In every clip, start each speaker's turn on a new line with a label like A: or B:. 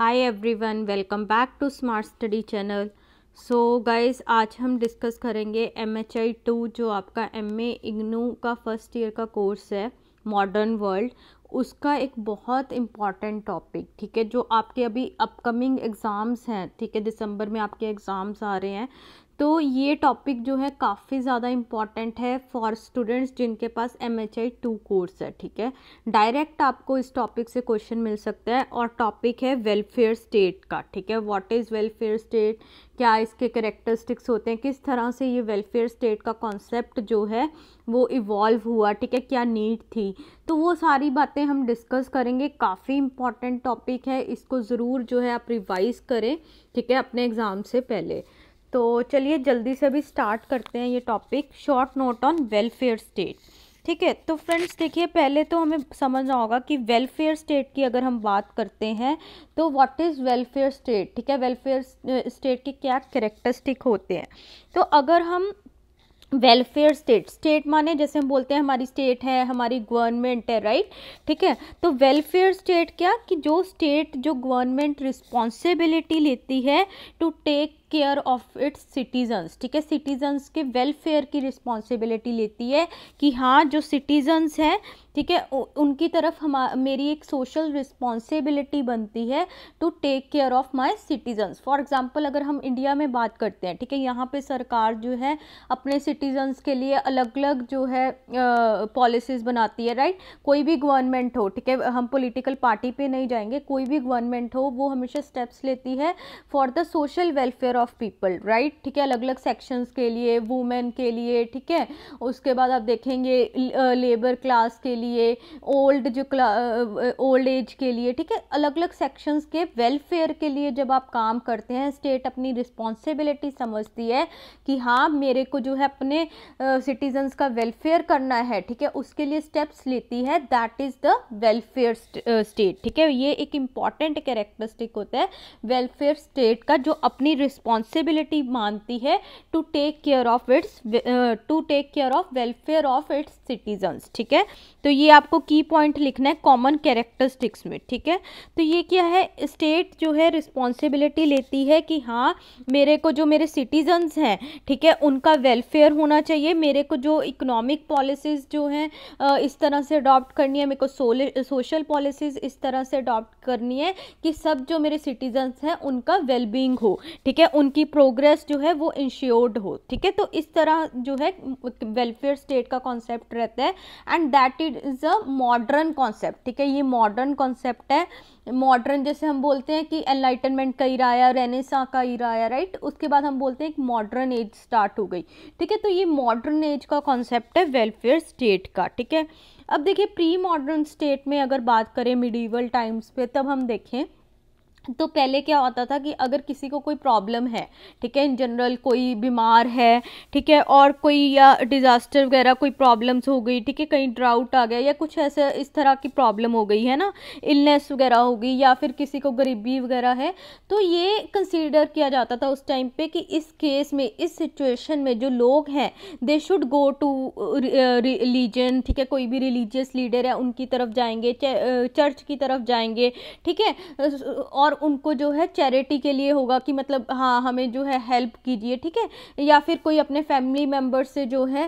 A: Hi everyone welcome back to smart study channel so guys आज हम discuss करेंगे M H I to जो आपका एम ए इग्नू का फर्स्ट ईयर का कोर्स है मॉडर्न वर्ल्ड उसका एक बहुत इम्पॉर्टेंट टॉपिक ठीक है जो आपके अभी अपकमिंग एग्ज़ाम्स हैं ठीक है दिसंबर में आपके एग्ज़ाम्स आ रहे हैं तो ये टॉपिक जो है काफ़ी ज़्यादा इम्पॉर्टेंट है फॉर स्टूडेंट्स जिनके पास M H I two course है ठीक है डायरेक्ट आपको इस टॉपिक से क्वेश्चन मिल सकता है और टॉपिक है वेलफेयर स्टेट का ठीक है व्हाट इज़ वेलफेयर स्टेट क्या इसके करेक्टरिस्टिक्स होते हैं किस तरह से ये वेलफेयर स्टेट का कॉन्सेप्ट जो है वो इवॉल्व हुआ ठीक है क्या नीड थी तो वो सारी बातें हम डिस्कस करेंगे काफ़ी इम्पॉर्टेंट टॉपिक है इसको ज़रूर जो है आप रिवाइज़ करें ठीक है अपने एग्ज़ाम से पहले तो चलिए जल्दी से अभी स्टार्ट करते हैं ये topic short note on welfare state ठीक है तो फ्रेंड्स देखिए पहले तो हमें समझना होगा कि वेलफेयर स्टेट की अगर हम बात करते हैं तो व्हाट इज़ वेलफेयर स्टेट ठीक है वेलफेयर स्टेट के क्या करेक्टरिस्टिक होते हैं तो अगर हम वेलफेयर स्टेट स्टेट माने जैसे हम बोलते हैं हमारी स्टेट है हमारी गवर्नमेंट है राइट ठीक है तो वेलफेयर स्टेट क्या कि जो स्टेट जो गवर्नमेंट रिस्पॉन्सिबिलिटी लेती है to take care of its citizens ठीक है सिटीजन्स के वेलफेयर की रिस्पॉन्सिबिलिटी लेती है कि हाँ जो सिटीजन्स हैं ठीक है उनकी तरफ हम मेरी एक सोशल रिस्पॉन्सिबिलिटी बनती है to take care of my citizens for example अगर हम इंडिया में बात करते हैं ठीक है यहाँ पे सरकार जो है अपने सिटीजन्स के लिए अलग अलग जो है पॉलिसीज़ बनाती है राइट कोई भी गवर्नमेंट हो ठीक है हम पोलिटिकल पार्टी पर नहीं जाएंगे कोई भी गवर्नमेंट हो वो हमेशा स्टेप्स लेती है for the social welfare of people right ठीक है अलग अलग सेक्शंस के लिए वुमेन के लिए ठीक है उसके बाद आप देखेंगे लेबर क्लास के लिए ओल्ड जो ओल्ड एज के लिए ठीक है अलग अलग सेक्शंस के वेलफेयर के लिए जब आप काम करते हैं स्टेट अपनी रिस्पॉन्सिबिलिटी समझती है कि हाँ मेरे को जो है अपने सिटीजन्स uh, का वेलफेयर करना है ठीक है उसके लिए स्टेप्स लेती है that is the welfare state ठीक है ये एक इंपॉर्टेंट कैरेक्टरिस्टिक होता है वेलफेयर स्टेट का जो अपनी रिस्पॉन्स रिस्पॉन्सिबिलिटी मानती है to take care of its to take care of welfare of its citizens ठीक है तो ये आपको की पॉइंट लिखना है कॉमन कैरेक्टरिस्टिक्स में ठीक है तो ये क्या है स्टेट जो है रिस्पॉन्सिबिलिटी लेती है कि हाँ मेरे को जो मेरे सिटीजन्स हैं ठीक है उनका वेलफेयर होना चाहिए मेरे को जो इकोनॉमिक पॉलिसीज़ जो हैं uh, इस तरह से अडॉप्ट करनी है मेरे को सोशल पॉलिसीज़ इस तरह से अडॉप्ट करनी है कि सब जो मेरे सिटीजन्स हैं उनका वेलबींग हो ठीक है उनकी प्रोग्रेस जो है वो इंश्योर्ड हो ठीक है तो इस तरह जो है वेलफेयर स्टेट का कॉन्सेप्ट रहता है and that it is a modern concept ठीक है ये मॉडर्न कॉन्सेप्ट है मॉडर्न जैसे हम बोलते हैं कि एनलाइटनमेंट का इराया रेनेसा का इराया राइट उसके बाद हम बोलते हैं एक मॉडर्न एज स्टार्ट हो गई ठीक है तो ये मॉडर्न एज का कॉन्सेप्ट है वेलफेयर स्टेट का ठीक है अब देखिए प्री मॉडर्न स्टेट में अगर बात करें मिडीवल टाइम्स पे तब हम देखें तो पहले क्या होता था कि अगर किसी को कोई प्रॉब्लम है ठीक है इन जनरल कोई बीमार है ठीक है और कोई या डिज़ास्टर वगैरह कोई प्रॉब्लम्स हो गई ठीक है कहीं ड्राउट आ गया या कुछ ऐसे इस तरह की प्रॉब्लम हो गई है ना इलनेस वगैरह हो गई या फिर किसी को गरीबी वगैरह है तो ये कंसिडर किया जाता था उस टाइम पर कि इस केस में इस सिचुएशन में जो लोग हैं they should go to religion ठीक है कोई भी रिलीजियस लीडर है उनकी तरफ जाएंगे चर्च uh, की तरफ जाएंगे ठीक है uh, और और उनको जो है चैरिटी के लिए होगा कि मतलब हाँ हमें जो है हेल्प कीजिए ठीक है या फिर कोई अपने फैमिली मेम्बर से जो है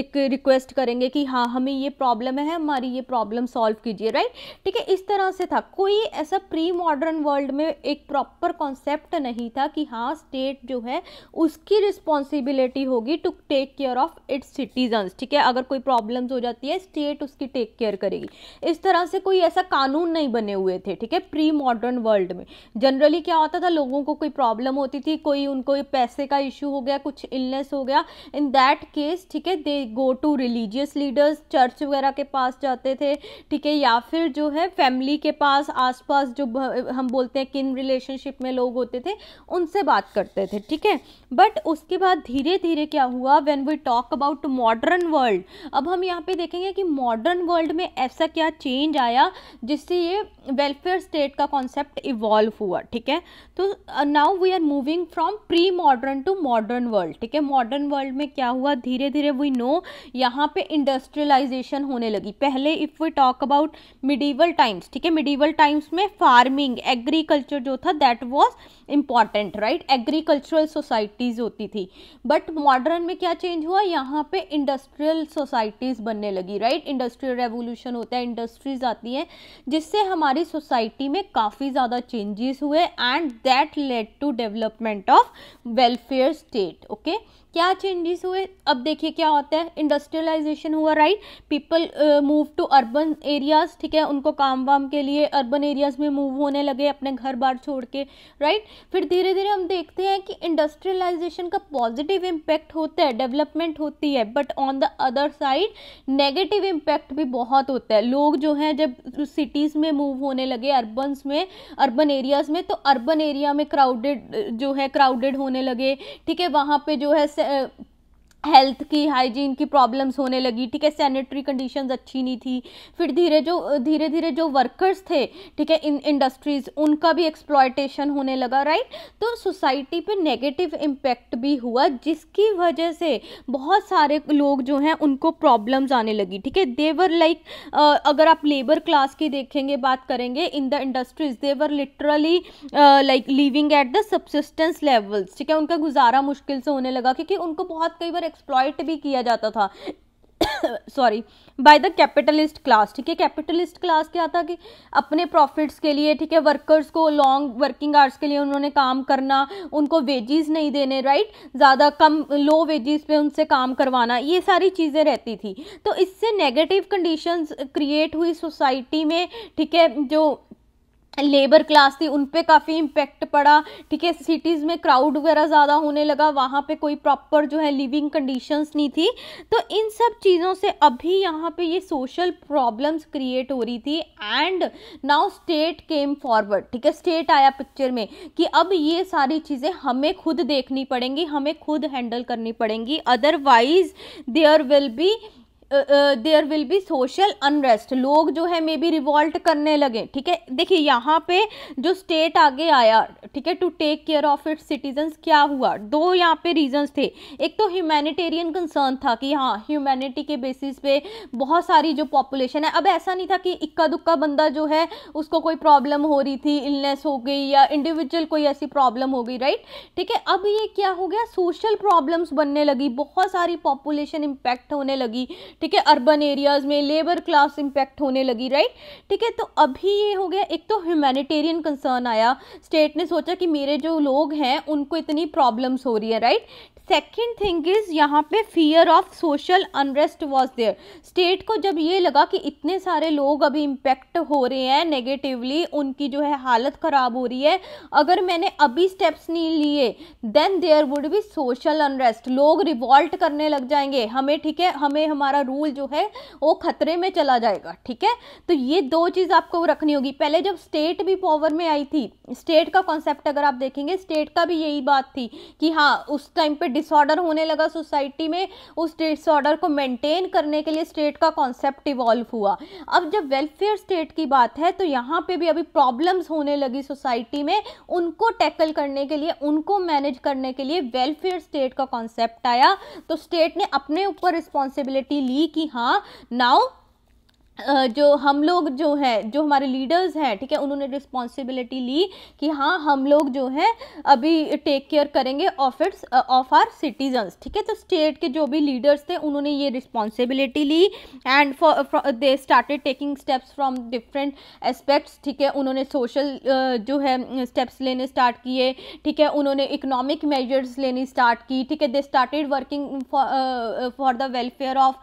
A: एक रिक्वेस्ट करेंगे कि हाँ हमें ये प्रॉब्लम है हमारी ये प्रॉब्लम सॉल्व कीजिए राइट ठीक है इस तरह से था कोई ऐसा प्री मॉडर्न वर्ल्ड में एक प्रॉपर कॉन्सेप्ट नहीं था कि हाँ स्टेट जो है उसकी रिस्पॉन्सिबिलिटी होगी to take care of its citizen ठीक है अगर कोई प्रॉब्लम हो जाती है स्टेट उसकी टेक केयर करेगी इस तरह से कोई ऐसा कानून नहीं बने हुए थे ठीक है प्री मॉडर्न वर्ल्ड में जनरली क्या होता था लोगों को कोई प्रॉब्लम होती थी कोई उनको पैसे का इशू हो गया कुछ इलनेस हो गया इन दैट केस ठीक है they go to religious leaders church वगैरह के पास जाते थे ठीक है या फिर जो है फैमिली के पास आसपास जो हम बोलते हैं किन रिलेशनशिप में लोग होते थे उनसे बात करते थे ठीक है बट उसके बाद धीरे धीरे क्या हुआ when we talk about modern world अब हम यहाँ पे देखेंगे कि मॉडर्न वर्ल्ड में ऐसा क्या चेंज आया जिससे ये वेलफेयर स्टेट इसका कॉन्सेप्ट इवॉल्व हुआ ठीक है तो now we are moving from pre modern to modern world ठीक है मॉडर्न वर्ल्ड में क्या हुआ धीरे धीरे वी नो यहाँ पे इंडस्ट्रियलाइजेशन होने लगी पहले if we talk about medieval times ठीक है मिडीवल टाइम्स में फार्मिंग एग्रीकल्चर जो था that was important right agricultural societies होती थी बट मॉडर्न में क्या चेंज हुआ यहाँ पे इंडस्ट्रियल सोसाइटीज़ बनने लगी राइट इंडस्ट्रियल रेवोल्यूशन होता है इंडस्ट्रीज आती हैं जिससे हमारी सोसाइटी में काफ़ी ज़्यादा चेंजेस हुए and that led to development of welfare state okay क्या चेंजेस हुए अब देखिए क्या होता है इंडस्ट्रियलाइजेशन हुआ right people move to urban areas ठीक है उनको काम वाम के लिए अर्बन एरियाज़ में मूव होने लगे अपने घर बार छोड़ के राइट right? फिर धीरे धीरे हम देखते हैं कि इंडस्ट्रियलाइजेशन का पॉजिटिव इम्पैक्ट होता है डेवलपमेंट होती है but on the other side negative impact भी बहुत होता है लोग जो हैं जब सिटीज़ में मूव होने लगे अर्बन में अर्बन एरियाज़ में तो अर्बन एरिया में क्राउडेड जो है क्राउडेड होने लगे ठीक है वहाँ पे जो है हेल्थ की हाइजीन की प्रॉब्लम्स होने लगी ठीक है सैनिटरी कंडीशंस अच्छी नहीं थी फिर धीरे जो धीरे धीरे जो वर्कर्स थे ठीक है इन इंडस्ट्रीज़ उनका भी एक्सप्लॉयटेशन होने लगा राइट तो सोसाइटी पे नेगेटिव इम्पैक्ट भी हुआ जिसकी वजह से बहुत सारे लोग जो हैं उनको प्रॉब्लम्स आने लगी ठीक है देवर लाइक अगर आप लेबर क्लास की देखेंगे बात करेंगे in the industries they were literally like living at the subsistence levels ठीक है उनका गुजारा मुश्किल से होने लगा क्योंकि उनको बहुत कई बार एक्सप्लॉयट भी किया जाता था sorry by the capitalist class ठीक है कैपिटलिस्ट क्लास क्या था कि अपने प्रॉफिट्स के लिए ठीक है वर्कर्स को लॉन्ग वर्किंग आवर्स के लिए उन्होंने काम करना उनको वेजेस नहीं देने राइट right? ज़्यादा कम लो वेजेस पे उनसे काम करवाना ये सारी चीज़ें रहती थी तो इससे नेगेटिव कंडीशंस क्रिएट हुई सोसाइटी में ठीक है जो लेबर क्लास थी उन पर काफ़ी इम्पेक्ट पड़ा ठीक है सिटीज़ में क्राउड वगैरह ज़्यादा होने लगा वहाँ पे कोई प्रॉपर जो है लिविंग कंडीशंस नहीं थी तो इन सब चीज़ों से अभी यहाँ पे ये सोशल प्रॉब्लम्स क्रिएट हो रही थी and now state came forward ठीक है स्टेट आया पिक्चर में कि अब ये सारी चीज़ें हमें खुद देखनी पड़ेंगी हमें खुद हैंडल करनी पड़ेंगी otherwise there will be there will be social unrest लोग जो है मे बी रिवॉल्ट करने लगे ठीक है देखिए यहाँ पे जो स्टेट आगे आया ठीक है to take care of its citizens क्या हुआ दो यहाँ पे रीजन्स थे एक तो ह्यूमैनिटेरियन कंसर्न था कि हाँ ह्यूमैनिटी के बेसिस पे बहुत सारी जो पॉपुलेशन है अब ऐसा नहीं था कि इक्का दुक्का बंदा जो है उसको कोई प्रॉब्लम हो रही थी इलनेस हो गई या इंडिविजुअल कोई ऐसी प्रॉब्लम हो गई राइट ठीक है अब ये क्या हो गया सोशल प्रॉब्लम्स बनने लगी बहुत सारी पॉपुलेशन इम्पैक्ट होने लगी ठीक है अर्बन एरियाज़ में लेबर क्लास इंपैक्ट होने लगी राइट ठीक है तो अभी ये हो गया एक तो ह्यूमैनिटेरियन कंसर्न आया स्टेट ने सोचा कि मेरे जो लोग हैं उनको इतनी प्रॉब्लम्स हो रही है राइट सेकेंड थिंग इज़ यहाँ पे fear of social unrest was there state को जब ये लगा कि इतने सारे लोग अभी इम्पेक्ट हो रहे हैं नेगेटिवली उनकी जो है हालत ख़राब हो रही है अगर मैंने अभी स्टेप्स नहीं लिए then there would be social unrest लोग रिवॉल्ट करने लग जाएंगे हमें ठीक है हमें हमारा रूल जो है वो खतरे में चला जाएगा ठीक है तो ये दो चीज़ आपको रखनी होगी पहले जब स्टेट भी पावर में आई थी स्टेट का कॉन्सेप्ट अगर आप देखेंगे स्टेट का भी यही बात थी कि हाँ उस टाइम पे डिसऑर्डर होने लगा सोसाइटी में उस डिसऑर्डर को मेंटेन करने के लिए स्टेट का कॉन्सेप्ट इवॉल्व हुआ अब जब वेलफेयर स्टेट की बात है तो यहाँ पे भी अभी प्रॉब्लम्स होने लगी सोसाइटी में उनको टैकल करने के लिए उनको मैनेज करने के लिए वेलफेयर स्टेट का कॉन्सेप्ट आया तो स्टेट ने अपने ऊपर रिस्पॉन्सिबिलिटी ली कि हाँ नाउ जो हम लोग जो है जो हमारे लीडर्स हैं ठीक है उन्होंने रिस्पॉन्सिबिलिटी ली कि हाँ हम लोग जो है अभी टेक केयर करेंगे of its of our citizens ठीक है तो स्टेट के जो भी लीडर्स थे उन्होंने ये रिस्पॉन्सिबिलिटी ली and they started taking steps from different aspects ठीक है उन्होंने सोशल जो है स्टेप्स लेने स्टार्ट किए ठीक है उन्होंने इकोनॉमिक मेजर्स लेनी स्टार्ट की ठीक है they started working for the welfare of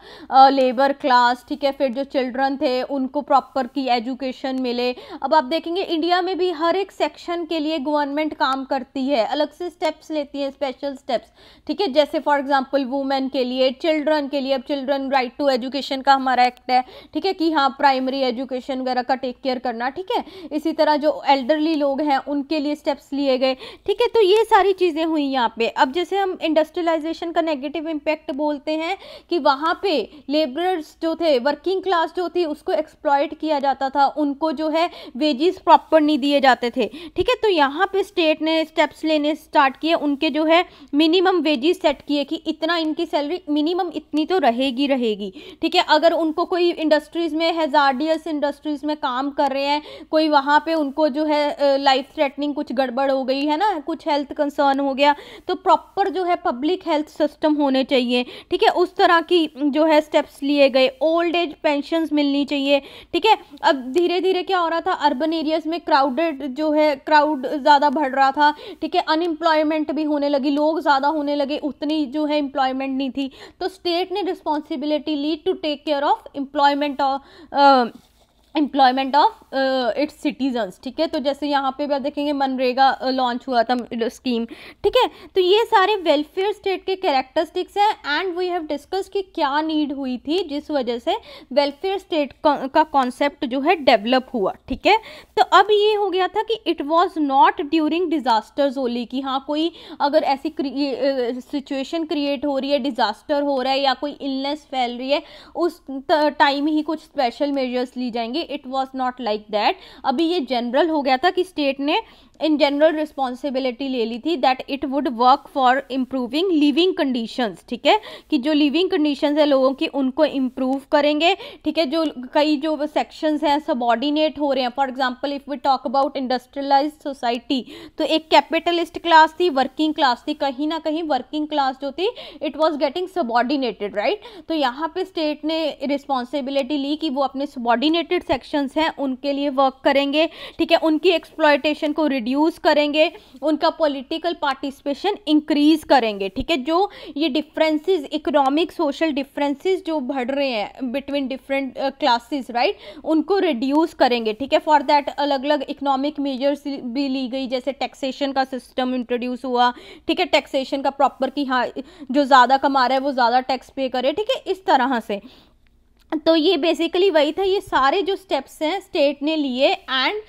A: labour class ठीक है फिर जो चिल्ड्रन पर्सन थे उनको प्रॉपर की एजुकेशन मिले अब आप देखेंगे इंडिया में भी हर एक सेक्शन के लिए गवर्नमेंट काम करती है अलग से स्टेप्स लेती है स्पेशल स्टेप्स ठीक है जैसे फॉर एग्जाम्पल वुमेन के लिए चिल्ड्रन के लिए अब चिल्ड्रन राइट टू एजुकेशन का हमारा एक्ट है ठीक है कि हाँ प्राइमरी एजुकेशन वगैरह का टेक केयर करना ठीक है इसी तरह जो एल्डरली लोग हैं उनके लिए स्टेप्स लिए गए ठीक है तो ये सारी चीज़ें हुई यहाँ पे अब जैसे हम इंडस्ट्रियलाइजेशन का नेगेटिव इम्पैक्ट बोलते हैं कि वहाँ पे लेबरर्स जो थे वर्किंग क्लास जो थी उसको एक्सप्लॉयट किया जाता था उनको जो है वेजेस प्रॉपर नहीं दिए जाते थे ठीक है तो यहाँ पे स्टेट ने स्टेप्स लेने स्टार्ट किए उनके जो है मिनिमम वेजेस सेट किए कि इतना इनकी सैलरी मिनिमम इतनी तो रहेगी रहेगी ठीक है अगर उनको कोई इंडस्ट्रीज़ में हेजार्डियस इंडस्ट्रीज़ में काम कर रहे हैं कोई वहाँ पर उनको जो है लाइफ थ्रेटनिंग कुछ गड़बड़ हो गई है ना कुछ हेल्थ कंसर्न हो गया तो प्रॉपर जो है पब्लिक हेल्थ सिस्टम होने चाहिए ठीक है उस तरह की जो है स्टेप्स लिए गए ओल्ड एज पेंशन में मिलनी चाहिए ठीक है अब धीरे धीरे क्या हो रहा था अर्बन एरियाज में क्राउडेड जो है क्राउड ज़्यादा बढ़ रहा था ठीक है अनएम्प्लॉयमेंट भी होने लगी लोग ज़्यादा होने लगे उतनी जो है एम्प्लॉयमेंट नहीं थी तो स्टेट ने रिस्पॉन्सिबिलिटी ली to take care of employment employment of its citizens ठीक है तो जैसे यहाँ पे भी आप देखेंगे मनरेगा लॉन्च uh, हुआ था स्कीम ठीक है तो ये सारे वेलफेयर स्टेट के कैरेक्टरिस्टिक्स हैं एंड वी हैव डिस्कस कि क्या नीड हुई थी जिस वजह से वेलफेयर स्टेट का कॉन्सेप्ट जो है डेवलप हुआ ठीक है तो अब ये हो गया था कि it was not during disasters only कि हाँ कोई अगर ऐसी सिचुएशन क्रिएट uh, हो रही है डिज़ास्टर हो रहा है या कोई इलनेस फैल रही है उस टाइम ही कुछ स्पेशल मेजर्स ली जाएंगे करेंगे it was not like that अभी ये जनरल हो गया था कि स्टेट ने इन जनरल रिस्पॉन्सिबिलिटी ले ली थी that it would work for improving living conditions ठीक है कि जो लिविंग कंडीशंस है लोगों की उनको इम्प्रूव करेंगे ठीक है जो कई जो सेक्शंस हैं सबॉर्डिनेट हो रहे हैं for example if we talk about industrialize society तो एक कैपिटलिस्ट क्लास थी वर्किंग क्लास थी कहीं ना कहीं वर्किंग क्लास जो थी it was getting subordinated right तो यहाँ पे स्टेट ने रिस्पॉन्सिबिलिटी ली कि वो अपने सबॉर्डिनेटेड सेक्शंस हैं उनके लिए वर्क करेंगे ठीक है उनकी एक्सप्लॉयटेशन को रिड्यूस करेंगे उनका पॉलिटिकल पार्टिसिपेशन इंक्रीज करेंगे ठीक है जो ये डिफरेंसेस इकोनॉमिक सोशल डिफरेंसेस जो बढ़ रहे हैं बिटवीन डिफरेंट क्लासेस राइट उनको रिड्यूस करेंगे ठीक है फॉर दैट अलग अलग इकोनॉमिक मेजर्स भी ली गई जैसे टैक्सेशन का सिस्टम इंट्रोड्यूस हुआ ठीक है टैक्सेशन का प्रॉपर कि हाँ जो ज़्यादा कमा रहा है वो ज़्यादा टैक्स पे करे ठीक है इस तरह से तो ये बेसिकली वही था ये सारे जो स्टेप्स हैं स्टेट ने लिए एंड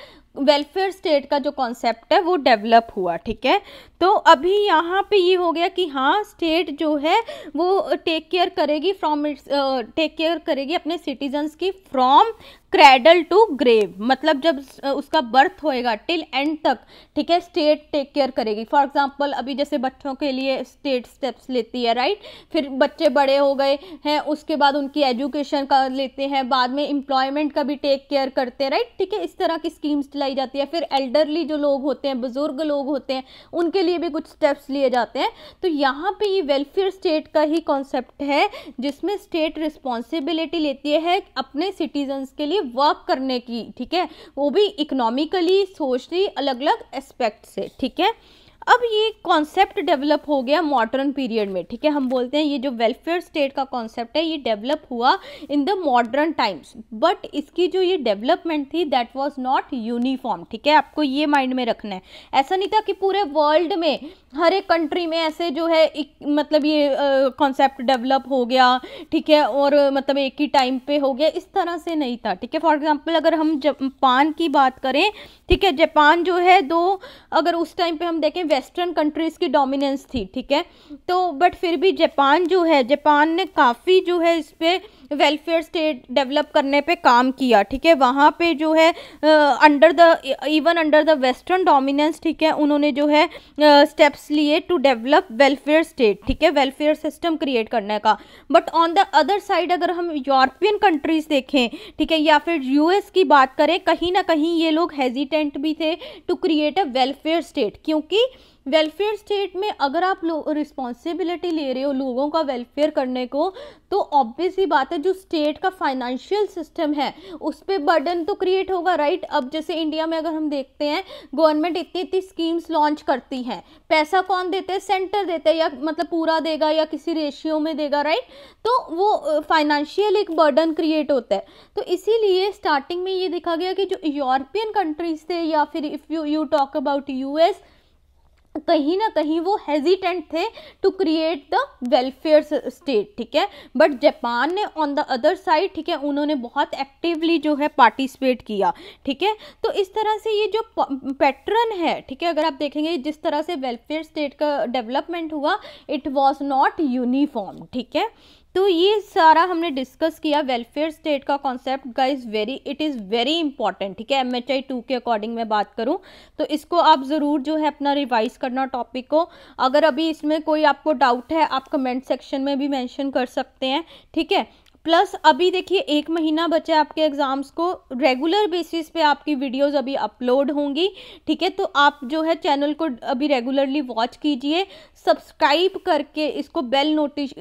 A: वेलफेयर स्टेट का जो कॉन्सेप्ट है वो डेवलप हुआ ठीक है तो अभी यहाँ पे ये हो गया कि हाँ स्टेट जो है वो टेक केयर करेगी फ्रॉम इट्स टेक केयर करेगी अपने सिटीजन्स की फ्रॉम क्रेडल टू ग्रेव मतलब जब उसका बर्थ होएगा टिल एंड तक ठीक है स्टेट टेक केयर करेगी फॉर एग्जांपल अभी जैसे बच्चों के लिए स्टेट स्टेप्स लेती है राइट फिर बच्चे बड़े हो गए हैं उसके बाद उनकी एजुकेशन का लेते हैं बाद में एम्प्लॉयमेंट का भी टेक केयर करते हैं राइट ठीक है इस तरह की स्कीम्स चलाई जाती है फिर एल्डरली जो लोग होते हैं बुजुर्ग लोग होते हैं उनके लिए भी कुछ स्टेप्स लिए जाते हैं तो यहाँ पर ये वेलफेयर स्टेट का ही कॉन्सेप्ट है जिसमें स्टेट रिस्पॉन्सिबिलिटी लेती है अपने सिटीजन्स के लिए वर्क करने की ठीक है वो भी इकोनॉमिकली सोशली अलग अलग एस्पेक्ट से ठीक है अब ये कॉन्सेप्ट डेवलप हो गया मॉडर्न पीरियड में ठीक है हम बोलते हैं ये जो वेलफेयर स्टेट का कॉन्सेप्ट है ये डेवलप हुआ in the modern times but इसकी जो ये डेवलपमेंट थी दैट वाज नॉट यूनिफॉर्म ठीक है आपको ये माइंड में रखना है ऐसा नहीं था कि पूरे वर्ल्ड में हर एक कंट्री में ऐसे जो है एक, मतलब ये कॉन्सेप्ट डेवलप हो गया ठीक है और मतलब एक ही टाइम पे हो गया इस तरह से नहीं था ठीक है फॉर एग्जाम्पल अगर हम जापान की बात करें ठीक है जापान जो है दो अगर उस टाइम पे हम देखें वेस्टर्न कंट्रीज़ की डोमिनेंस थी ठीक है तो बट फिर भी जापान जो है जापान ने काफ़ी जो है इस पर वेलफेयर स्टेट डेवलप करने पे काम किया ठीक है वहाँ पे जो है under the even under the western dominance ठीक है उन्होंने जो है स्टेप्स लिए टू डेवलप वेलफेयर स्टेट ठीक है वेलफेयर सिस्टम क्रिएट करने का but on the other side अगर हम यूरोपियन कंट्रीज़ देखें ठीक है या फिर यूएस की बात करें कहीं ना कहीं ये लोग हेजिटेंट भी थे to create a welfare state क्योंकि वेलफेयर स्टेट में अगर आप लोग रिस्पॉन्सिबिलिटी ले रहे हो लोगों का वेलफेयर करने को तो ऑब्वियस ही बात है जो स्टेट का फाइनेंशियल सिस्टम है उस पर बर्डन तो क्रिएट होगा राइट अब जैसे इंडिया में अगर हम देखते हैं गवर्नमेंट इतनी इतनी स्कीम्स लॉन्च करती है पैसा कौन देते हैं सेंटर देते हैं या मतलब पूरा देगा या किसी रेशियो में देगा राइट तो वो फाइनेंशियल एक बर्डन क्रिएट होता है तो इसीलिए स्टार्टिंग में ये देखा गया कि जो यूरोपियन कंट्रीज थे या फिर if you you talk about US कहीं ना कहीं वो हेजिटेंट थे to create the welfare state ठीक है बट जापान ने ऑन द अदर साइड ठीक है उन्होंने बहुत एक्टिवली जो है पार्टिसिपेट किया ठीक है तो इस तरह से ये जो पैटर्न है ठीक है अगर आप देखेंगे जिस तरह से वेलफेयर स्टेट का डेवलपमेंट हुआ इट वॉज नॉट यूनिफॉर्म ठीक है तो ये सारा हमने डिस्कस किया वेलफेयर स्टेट का concept guys very it is very important ठीक है एम एच आई टू के अकॉर्डिंग मैं बात करूँ तो इसको आप ज़रूर जो है अपना रिवाइज करना टॉपिक को अगर अभी इसमें कोई आपको डाउट है आप कमेंट सेक्शन में भी मेंशन कर सकते हैं ठीक है प्लस अभी देखिए एक महीना बचा आपके एग्ज़ाम्स को रेगुलर बेसिस पे आपकी वीडियोस अभी अपलोड होंगी ठीक है तो आप जो है चैनल को अभी रेगुलरली वॉच कीजिए सब्सक्राइब करके इसको बेल नोटिस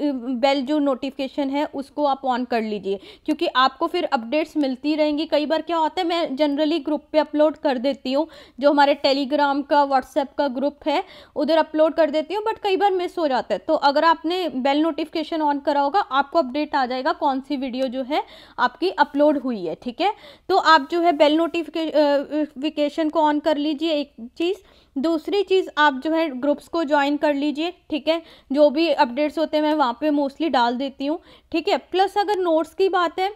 A: बेल जो नोटिफिकेशन है उसको आप ऑन कर लीजिए क्योंकि आपको फिर अपडेट्स मिलती रहेंगी कई बार क्या होता है मैं जनरली ग्रुप पर अपलोड कर देती हूँ जो हमारे टेलीग्राम का व्हाट्सएप का ग्रुप है उधर अपलोड कर देती हूँ बट कई बार मिस हो जाता है तो अगर आपने बेल नोटिफिकेशन ऑन करा होगा आपको अपडेट आ जाएगा कौन कौन सी वीडियो जो है आपकी अपलोड हुई है ठीक है तो आप जो है बेल नोटिफिकेशन को ऑन कर लीजिए एक चीज़ दूसरी चीज़ आप जो है ग्रुप्स को ज्वाइन कर लीजिए ठीक है जो भी अपडेट्स होते हैं मैं वहाँ पे मोस्टली डाल देती हूँ ठीक है प्लस अगर नोट्स की बात है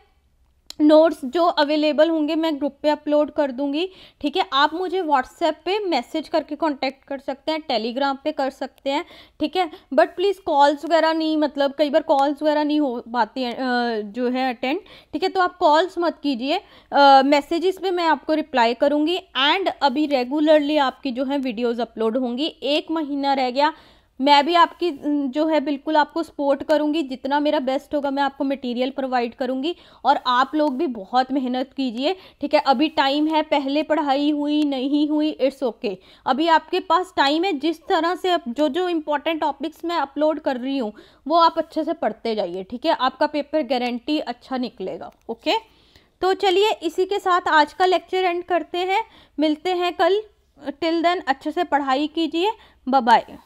A: नोट्स जो अवेलेबल होंगे मैं ग्रुप पे अपलोड कर दूंगी ठीक है आप मुझे व्हाट्सएप पे मैसेज करके कांटेक्ट कर सकते हैं टेलीग्राम पे कर सकते हैं ठीक है बट प्लीज़ कॉल्स वगैरह नहीं मतलब कई बार कॉल्स वगैरह नहीं हो पाती हैं जो है अटेंड ठीक है तो आप कॉल्स मत कीजिए मैसेजेस पे मैं आपको रिप्लाई करूँगी एंड अभी रेगुलरली आपकी जो है वीडियोज़ अपलोड होंगी एक महीना रह गया मैं भी आपकी जो है बिल्कुल आपको सपोर्ट करूँगी जितना मेरा बेस्ट होगा मैं आपको मटेरियल प्रोवाइड करूँगी और आप लोग भी बहुत मेहनत कीजिए ठीक है अभी टाइम है पहले पढ़ाई हुई नहीं हुई इट्स ओके okay. अभी आपके पास टाइम है जिस तरह से जो जो इम्पोर्टेंट टॉपिक्स मैं अपलोड कर रही हूँ वो आप अच्छे से पढ़ते जाइए ठीक है आपका पेपर गारंटी अच्छा निकलेगा ओके okay? तो चलिए इसी के साथ आज का लेक्चर एंड करते हैं मिलते हैं कल टिल देन अच्छे से पढ़ाई कीजिए बाय